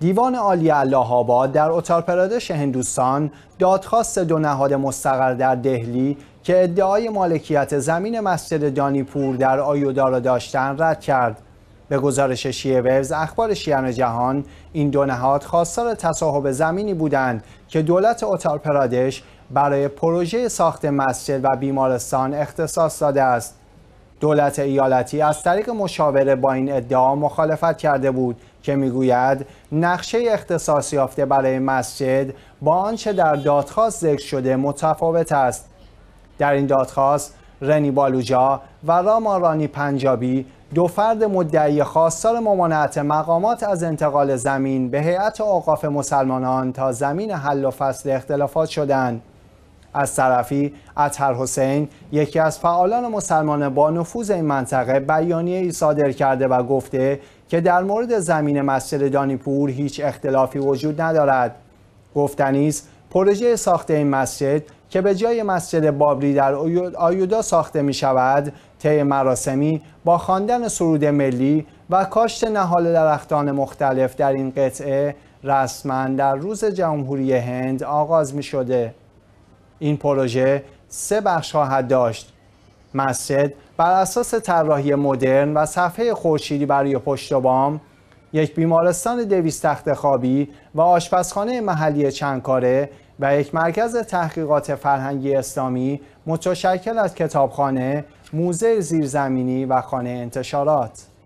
دیوان عالی الله آباد در پرادش هندوستان دادخواست دو نهاد مستقر در دهلی که ادعای مالکیت زمین مسجد دانیپور در آیودا را داشتن رد کرد به گزارش شیه ویوز اخبار شیان جهان این دو نهاد خواستار تصاحب زمینی بودند که دولت پرادش برای پروژه ساخت مسجد و بیمارستان اختصاص داده است دولت ایالتی از طریق مشاوره با این ادعا مخالفت کرده بود که میگوید نقشه اختصاص یافته برای مسجد با آنچه در دادخواست ذکر شده متفاوت است در این دادخواست رنی بالوجا و رامارانی پنجابی دو فرد مدعی خواستار ممانعت مقامات از انتقال زمین به هیئت اوقاف مسلمانان تا زمین حل و فصل اختلافات شدند از طرفی اطهر حسین یکی از فعالان مسلمان با نفوذ این منطقه بیانیه ای صادر کرده و گفته که در مورد زمین مسجد دانیپور هیچ اختلافی وجود ندارد گفتنیز پروژه ساخت این مسجد که به جای مسجد بابری در آیودا ساخته می شود طی مراسمی با خواندن سرود ملی و کاشت نهال درختان مختلف در این قطعه رسما در روز جمهوری هند آغاز می شده این پروژه سه بخش خواهد داشت مسجد بر اساس طراحی مدرن و صفحه خورشیدی برای پشت و بام یک بیمارستان دویست تخت خوابی و آشپزخانه محلی چندکاره و یک مرکز تحقیقات فرهنگی اسلامی متشکل از کتابخانه، موزه زیرزمینی و خانه انتشارات